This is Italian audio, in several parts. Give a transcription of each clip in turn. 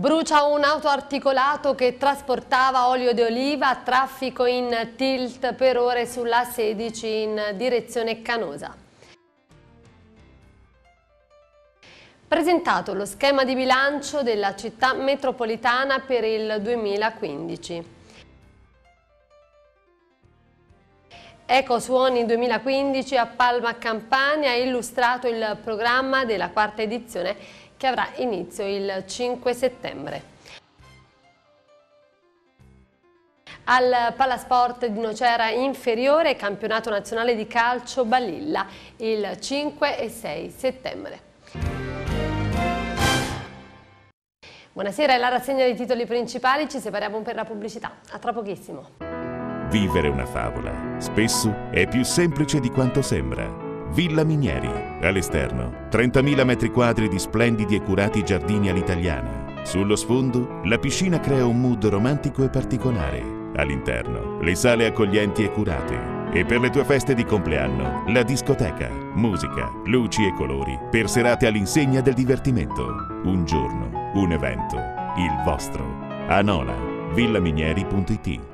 Brucia un auto articolato che trasportava olio di oliva, traffico in tilt per ore sulla 16 in direzione Canosa. Presentato lo schema di bilancio della città metropolitana per il 2015. Ecosuoni 2015 a Palma Campania ha illustrato il programma della quarta edizione che avrà inizio il 5 settembre. Al Palasport di Nocera Inferiore, campionato nazionale di calcio Balilla, il 5 e 6 settembre. Buonasera, è la rassegna dei titoli principali, ci separiamo per la pubblicità. A tra pochissimo. Vivere una favola spesso è più semplice di quanto sembra. Villa Minieri. All'esterno, 30.000 m2 di splendidi e curati giardini all'italiana. Sullo sfondo, la piscina crea un mood romantico e particolare. All'interno, le sale accoglienti e curate. E per le tue feste di compleanno, la discoteca, musica, luci e colori, per serate all'insegna del divertimento. Un giorno, un evento, il vostro. Anola, villaminieri.it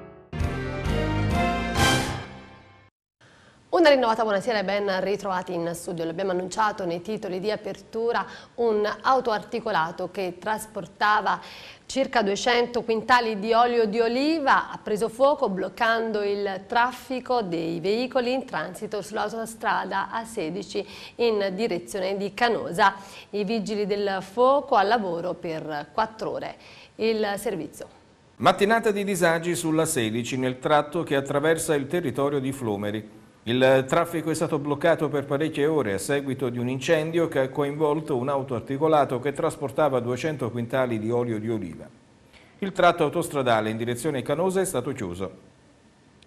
Una rinnovata buonasera e ben ritrovati in studio. L'abbiamo annunciato nei titoli di apertura un autoarticolato che trasportava circa 200 quintali di olio di oliva ha preso fuoco bloccando il traffico dei veicoli in transito sull'autostrada A16 in direzione di Canosa. I vigili del fuoco al lavoro per 4 ore. Il servizio. Mattinata di disagi sulla 16 nel tratto che attraversa il territorio di Flomeri. Il traffico è stato bloccato per parecchie ore a seguito di un incendio che ha coinvolto un auto articolato che trasportava 200 quintali di olio di oliva. Il tratto autostradale in direzione Canosa è stato chiuso.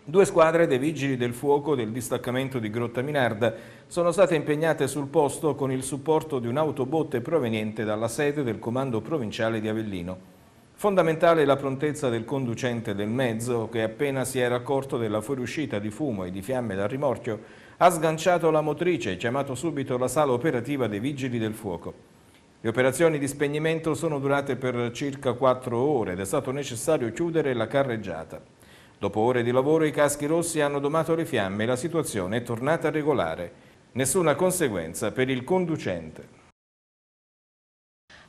Due squadre dei vigili del fuoco del distaccamento di Grotta Minarda sono state impegnate sul posto con il supporto di un'autobotte proveniente dalla sede del comando provinciale di Avellino. Fondamentale la prontezza del conducente del mezzo che appena si era accorto della fuoriuscita di fumo e di fiamme dal rimorchio ha sganciato la motrice e chiamato subito la sala operativa dei vigili del fuoco. Le operazioni di spegnimento sono durate per circa quattro ore ed è stato necessario chiudere la carreggiata. Dopo ore di lavoro i caschi rossi hanno domato le fiamme e la situazione è tornata regolare. Nessuna conseguenza per il conducente.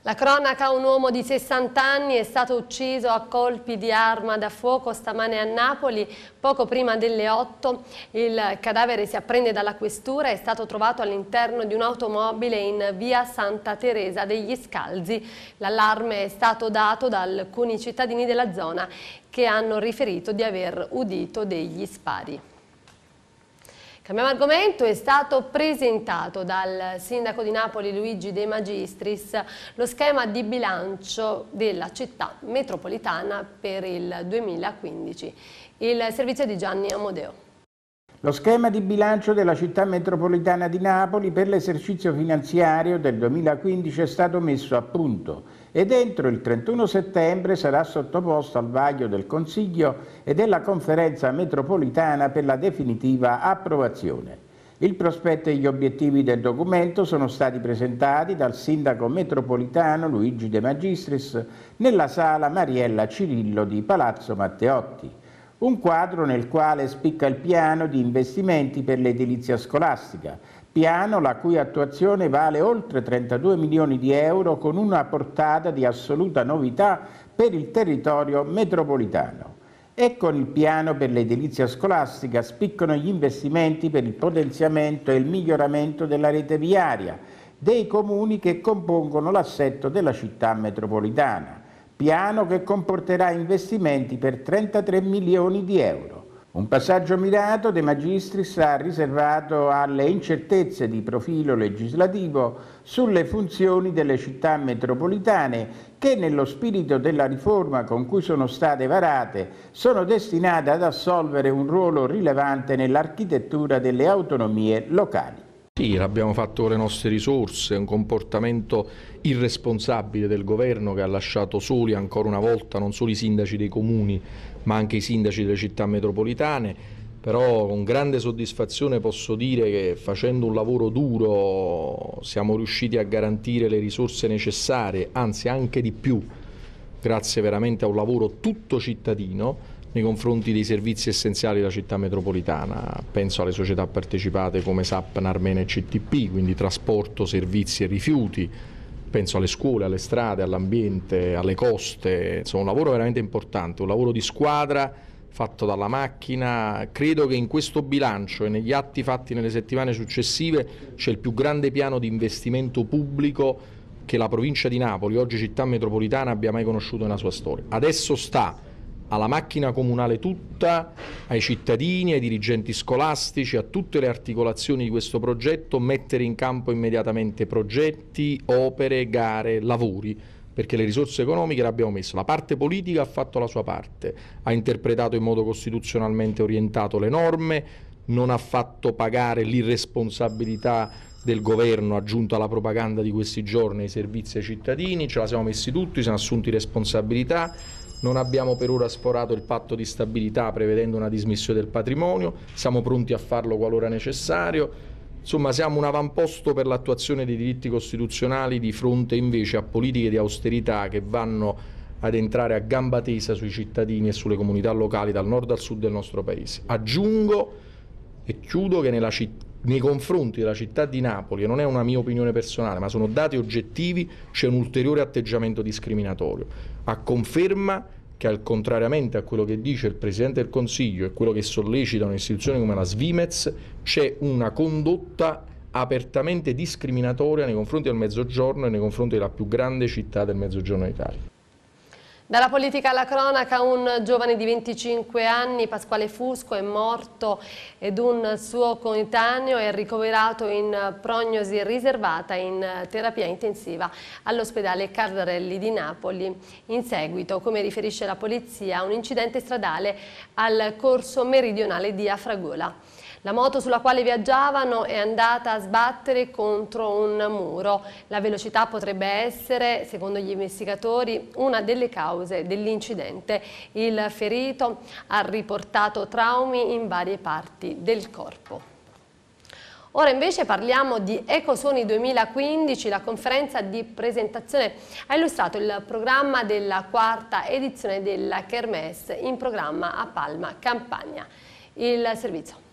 La cronaca, un uomo di 60 anni è stato ucciso a colpi di arma da fuoco stamane a Napoli poco prima delle 8. Il cadavere si apprende dalla questura e è stato trovato all'interno di un'automobile in via Santa Teresa degli Scalzi. L'allarme è stato dato da alcuni cittadini della zona che hanno riferito di aver udito degli spari. Cambiamo argomento, è stato presentato dal sindaco di Napoli Luigi De Magistris lo schema di bilancio della città metropolitana per il 2015. Il servizio di Gianni Amodeo. Lo schema di bilancio della città metropolitana di Napoli per l'esercizio finanziario del 2015 è stato messo a punto ed entro il 31 settembre sarà sottoposto al vaglio del Consiglio e della Conferenza metropolitana per la definitiva approvazione. Il prospetto e gli obiettivi del documento sono stati presentati dal sindaco metropolitano Luigi De Magistris nella sala Mariella Cirillo di Palazzo Matteotti. Un quadro nel quale spicca il piano di investimenti per l'edilizia scolastica, piano la cui attuazione vale oltre 32 milioni di euro con una portata di assoluta novità per il territorio metropolitano. E con il piano per l'edilizia scolastica spiccano gli investimenti per il potenziamento e il miglioramento della rete viaria dei comuni che compongono l'assetto della città metropolitana piano che comporterà investimenti per 33 milioni di euro. Un passaggio mirato De Magistris ha riservato alle incertezze di profilo legislativo sulle funzioni delle città metropolitane che nello spirito della riforma con cui sono state varate sono destinate ad assolvere un ruolo rilevante nell'architettura delle autonomie locali. Sì, abbiamo fatto le nostre risorse, un comportamento irresponsabile del governo che ha lasciato soli ancora una volta non solo i sindaci dei comuni ma anche i sindaci delle città metropolitane però con grande soddisfazione posso dire che facendo un lavoro duro siamo riusciti a garantire le risorse necessarie, anzi anche di più, grazie veramente a un lavoro tutto cittadino nei confronti dei servizi essenziali della città metropolitana. Penso alle società partecipate come SAP, Narmena e CTP, quindi trasporto, servizi e rifiuti. Penso alle scuole, alle strade, all'ambiente, alle coste. Insomma, un lavoro veramente importante, un lavoro di squadra fatto dalla macchina. Credo che in questo bilancio e negli atti fatti nelle settimane successive c'è il più grande piano di investimento pubblico che la provincia di Napoli, oggi città metropolitana, abbia mai conosciuto nella sua storia. Adesso sta alla macchina comunale tutta, ai cittadini, ai dirigenti scolastici, a tutte le articolazioni di questo progetto, mettere in campo immediatamente progetti, opere, gare, lavori perché le risorse economiche le abbiamo messe, la parte politica ha fatto la sua parte, ha interpretato in modo costituzionalmente orientato le norme, non ha fatto pagare l'irresponsabilità del governo aggiunto alla propaganda di questi giorni ai servizi ai cittadini, ce la siamo messi tutti, si sono assunti responsabilità, non abbiamo per ora sforato il patto di stabilità prevedendo una dismissione del patrimonio, siamo pronti a farlo qualora necessario. Insomma, siamo un avamposto per l'attuazione dei diritti costituzionali di fronte invece a politiche di austerità che vanno ad entrare a gamba tesa sui cittadini e sulle comunità locali dal nord al sud del nostro paese. Aggiungo e chiudo che nella città nei confronti della città di Napoli, e non è una mia opinione personale, ma sono dati oggettivi, c'è un ulteriore atteggiamento discriminatorio. A conferma che al contrariamente a quello che dice il Presidente del Consiglio e quello che sollecita un'istituzione come la Svimez, c'è una condotta apertamente discriminatoria nei confronti del Mezzogiorno e nei confronti della più grande città del Mezzogiorno d'Italia. Dalla politica alla cronaca, un giovane di 25 anni, Pasquale Fusco, è morto ed un suo coetaneo è ricoverato in prognosi riservata in terapia intensiva all'ospedale Cardarelli di Napoli. In seguito, come riferisce la polizia, un incidente stradale al corso meridionale di Afragola. La moto sulla quale viaggiavano è andata a sbattere contro un muro. La velocità potrebbe essere, secondo gli investigatori, una delle cause dell'incidente. Il ferito ha riportato traumi in varie parti del corpo. Ora invece parliamo di Ecosoni 2015, la conferenza di presentazione ha illustrato il programma della quarta edizione della Kermesse in programma a Palma, Campania. Il servizio.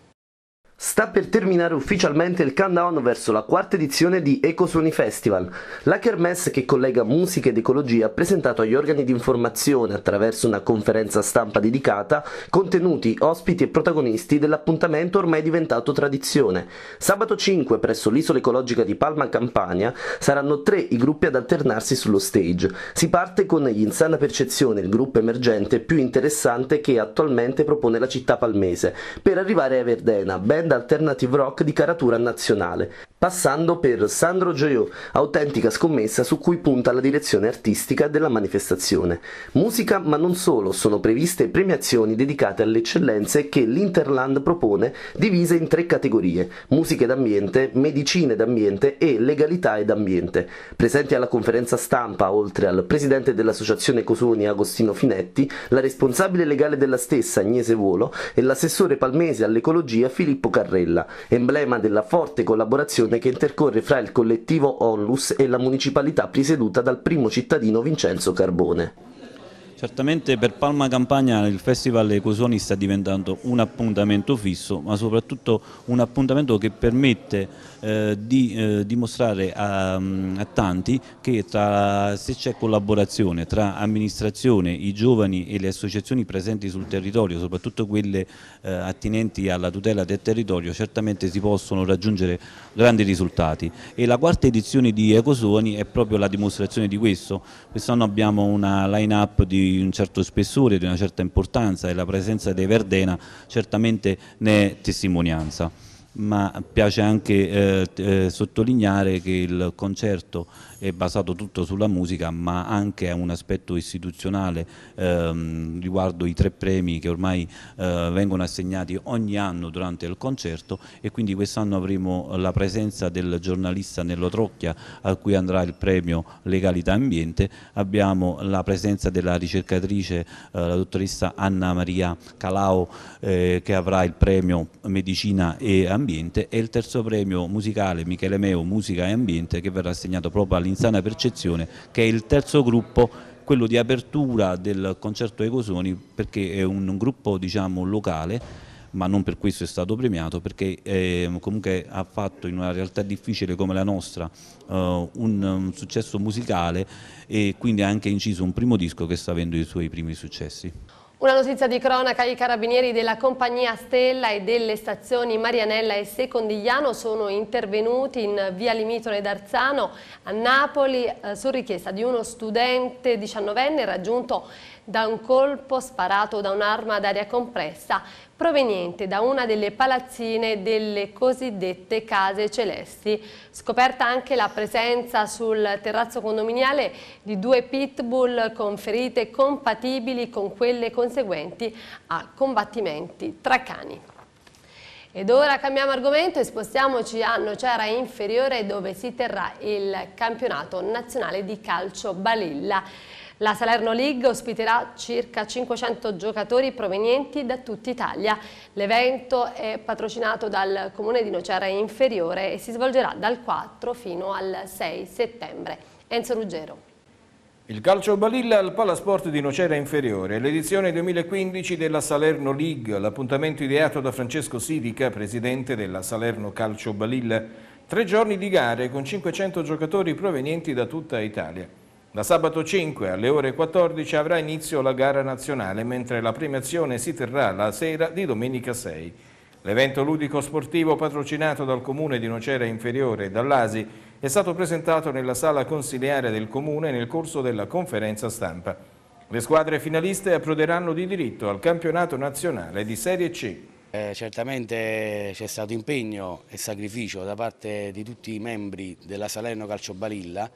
Sta per terminare ufficialmente il countdown verso la quarta edizione di Ecosuoni Festival, la kermesse che collega musica ed ecologia ha presentato agli organi di informazione attraverso una conferenza stampa dedicata, contenuti, ospiti e protagonisti dell'appuntamento ormai diventato tradizione. Sabato 5 presso l'isola ecologica di Palma Campania saranno tre i gruppi ad alternarsi sullo stage. Si parte con gli Insana Percezione, il gruppo emergente più interessante che attualmente propone la città palmese, per arrivare a Verdena, ben alternative rock di caratura nazionale, passando per Sandro Gioiò, autentica scommessa su cui punta la direzione artistica della manifestazione. Musica, ma non solo, sono previste premiazioni dedicate alle eccellenze che l'Interland propone, divise in tre categorie: musiche d'ambiente, medicine d'ambiente e legalità ed ambiente. Presenti alla conferenza stampa, oltre al presidente dell'associazione Cosoni Agostino Finetti, la responsabile legale della stessa Agnese Volo e l'assessore palmese all'ecologia Filippo Carrella, emblema della forte collaborazione relazione che intercorre fra il collettivo Onlus e la municipalità presieduta dal primo cittadino Vincenzo Carbone. Certamente per Palma Campagna il Festival Ecosoni sta diventando un appuntamento fisso ma soprattutto un appuntamento che permette eh, di eh, dimostrare a, mm, a, tanti che tra, se c'è collaborazione tra amministrazione, i giovani e le associazioni presenti sul territorio, soprattutto quelle eh, attinenti alla tutela del territorio, certamente si possono raggiungere grandi risultati e la quarta edizione di Ecosoni è proprio la dimostrazione di questo. Quest'anno abbiamo una line-up di un certo spessore, di una certa importanza e la presenza dei Verdena certamente ne è testimonianza ma piace anche eh, eh, sottolineare che il concerto è basato tutto sulla musica ma anche a un aspetto istituzionale ehm, riguardo i tre premi che ormai eh, vengono assegnati ogni anno durante il concerto e quindi quest'anno avremo la presenza del giornalista Nello Trocchia a cui andrà il premio Legalità Ambiente, abbiamo la presenza della ricercatrice eh, la dottoressa Anna Maria Calao eh, che avrà il premio Medicina e Ambiente e il terzo premio musicale Michele Meo Musica e Ambiente che verrà assegnato proprio all'interno l'insana percezione che è il terzo gruppo quello di apertura del concerto Ecosoni perché è un, un gruppo diciamo, locale ma non per questo è stato premiato perché eh, comunque ha fatto in una realtà difficile come la nostra eh, un, un, successo musicale e quindi ha anche inciso un primo disco che sta avendo i suoi primi successi. Una notizia di cronaca, i carabinieri della compagnia Stella e delle stazioni Marianella e Secondigliano sono intervenuti in via Limitone d'Arzano a Napoli eh, su richiesta di uno studente 19enne raggiunto da un colpo sparato da un'arma d'aria compressa proveniente da una delle palazzine delle cosiddette case celesti. Scoperta anche la presenza sul terrazzo condominiale di due pitbull con ferite compatibili con quelle conseguenti a combattimenti tra cani. Ed ora cambiamo argomento e spostiamoci a Nocera Inferiore dove si terrà il campionato nazionale di calcio Balilla. La Salerno League ospiterà circa 500 giocatori provenienti da tutta Italia. L'evento è patrocinato dal Comune di Nocera Inferiore e si svolgerà dal 4 fino al 6 settembre. Enzo Ruggero. Il calcio balilla al Palasport di Nocera Inferiore, l'edizione 2015 della Salerno League, l'appuntamento ideato da Francesco Sidica, presidente della Salerno Calcio Balilla. Tre giorni di gare con 500 giocatori provenienti da tutta Italia. Da sabato 5 alle ore 14 avrà inizio la gara nazionale, mentre la premiazione si terrà la sera di domenica 6. L'evento ludico-sportivo patrocinato dal Comune di Nocera Inferiore e dall'ASI è stato presentato nella sala consiliare del Comune nel corso della conferenza stampa. Le squadre finaliste approderanno di diritto al campionato nazionale di Serie C. Eh, certamente c'è stato impegno e sacrificio da parte di tutti i membri della Salerno Calcio Balilla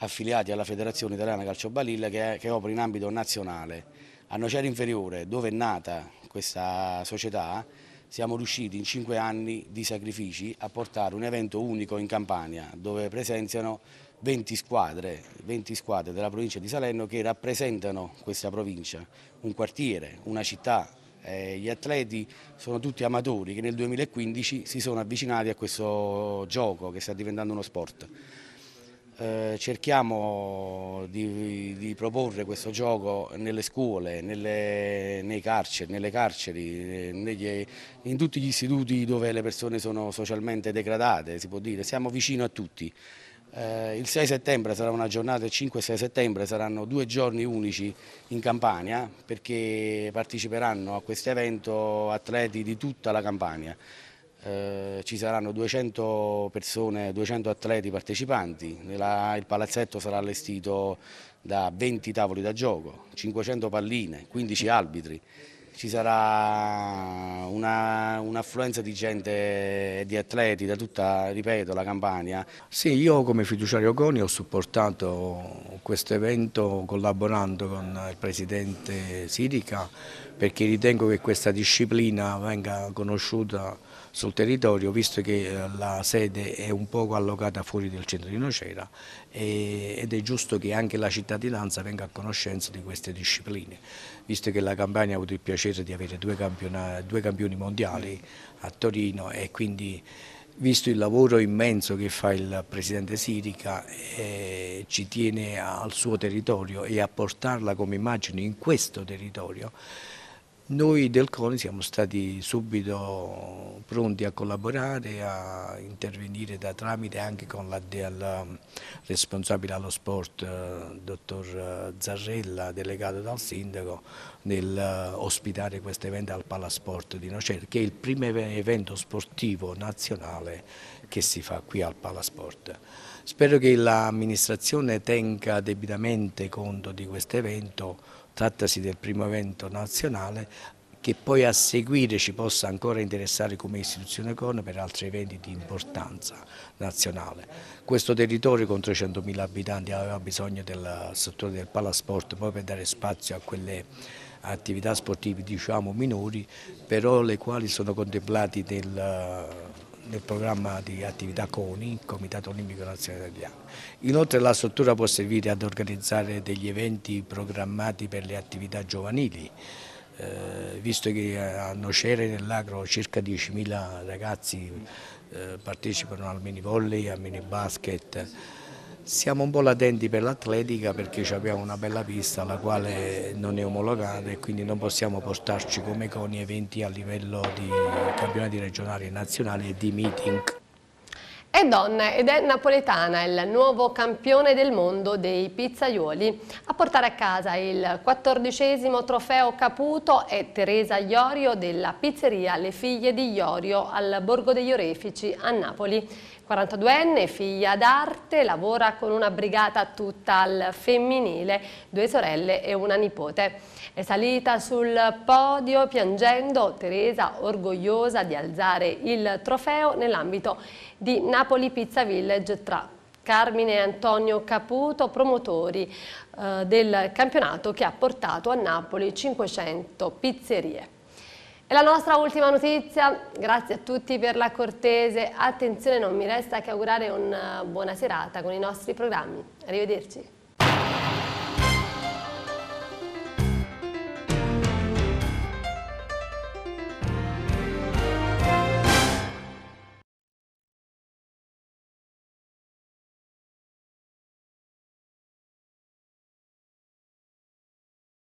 affiliati alla Federazione Italiana Calcio Balilla che, che opera in ambito nazionale. A Nocera Inferiore, dove è nata questa società, siamo riusciti in cinque anni di sacrifici a portare un evento unico in Campania, dove presenziano 20 squadre, 20 squadre della provincia di Salerno che rappresentano questa provincia, un quartiere, una città, eh, gli atleti sono tutti amatori che nel 2015 si sono avvicinati a questo gioco che sta diventando uno sport. Eh, cerchiamo di, di, proporre questo gioco nelle scuole, nelle, carceri, nelle carceri negli, in tutti gli istituti dove le persone sono socialmente degradate, si può dire, siamo vicino a tutti. Eh, il 6 settembre sarà una giornata, il 5 e 6 settembre saranno due giorni unici in Campania perché parteciperanno a questo evento atleti di tutta la Campania. Eh, ci saranno 200 persone, 200 atleti partecipanti, Nella, il palazzetto sarà allestito da 20 tavoli da gioco, 500 palline, 15 arbitri, ci sarà un'affluenza un di gente e di atleti da tutta, ripeto, la Campania. Sì, io come fiduciario Coni ho supportato questo evento collaborando con il presidente Sirica perché ritengo che questa disciplina venga conosciuta sul territorio visto che eh, la sede è un poco allocata fuori del centro di Nocera ed è giusto che anche la cittadinanza venga a conoscenza di queste discipline visto che la Campania ha avuto il piacere di avere due, due campioni mondiali a Torino e quindi visto il lavoro immenso che fa il Presidente Sirica, eh, ci tiene al suo territorio e a portarla come immagine in questo territorio, noi del CONI siamo stati subito pronti a collaborare, a intervenire da tramite anche con l'ADL responsabile allo sport, eh, dottor eh, Zarrella, delegato dal sindaco, nell'ospitare eh, questo evento al Palasport di Nocer, che è il primo evento sportivo nazionale che si fa qui al Palasport. Spero che l'amministrazione tenga debitamente conto di questo evento, trattasi del primo evento nazionale, che poi a seguire ci possa ancora interessare come istituzione CON per altri eventi di importanza nazionale. Questo territorio con 300.000 abitanti aveva bisogno del settore del palasport proprio per dare spazio a quelle attività sportive diciamo minori però le quali sono contemplate nel nel programma di attività CONI, Comitato Olimpico Nazionale Italiano. Inoltre la struttura può servire ad organizzare degli eventi programmati per le attività giovanili, eh, visto che eh, a Nocere nell'Agro circa 10.000 ragazzi eh, partecipano al mini volley, al mini basket, siamo un po' latenti per l'atletica perché abbiamo una bella pista la quale non è omologata e quindi non possiamo portarci come CONI eventi a livello di campionati regionali e nazionali e di meeting. È donna ed è napoletana il nuovo campione del mondo dei pizzaioli. A portare a casa il quattordicesimo trofeo Caputo è Teresa Iorio della pizzeria Le Figlie di Iorio al Borgo degli Orefici a Napoli. 42enne, figlia d'arte, lavora con una brigata tutta al femminile, due sorelle e una nipote. È salita sul podio piangendo, Teresa orgogliosa di alzare il trofeo nell'ambito di Napoli Pizza Village tra Carmine e Antonio Caputo, promotori eh, del campionato che ha portato a Napoli 500 pizzerie. E la nostra ultima notizia, grazie a tutti per la cortese attenzione, non mi resta che augurare una eh, buona serata con i nostri programmi. Arrivederci.